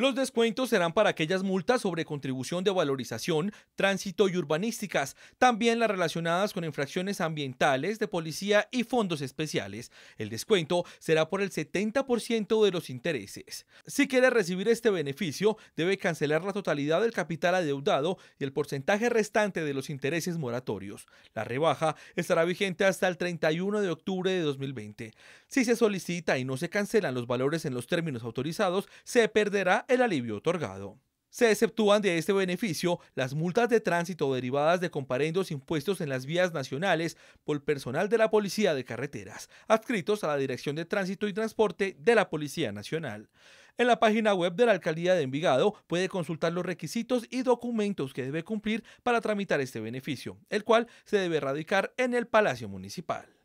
Los descuentos serán para aquellas multas sobre contribución de valorización, tránsito y urbanísticas, también las relacionadas con infracciones ambientales, de policía y fondos especiales. El descuento será por el 70% de los intereses. Si quiere recibir este beneficio, debe cancelar la totalidad del capital adeudado y el porcentaje restante de los intereses moratorios. La rebaja estará vigente hasta el 31 de octubre de 2020. Si se solicita y no se cancelan los valores en los términos autorizados, se perderá el alivio otorgado. Se exceptúan de este beneficio las multas de tránsito derivadas de comparendos impuestos en las vías nacionales por personal de la Policía de Carreteras, adscritos a la Dirección de Tránsito y Transporte de la Policía Nacional. En la página web de la Alcaldía de Envigado puede consultar los requisitos y documentos que debe cumplir para tramitar este beneficio, el cual se debe radicar en el Palacio Municipal.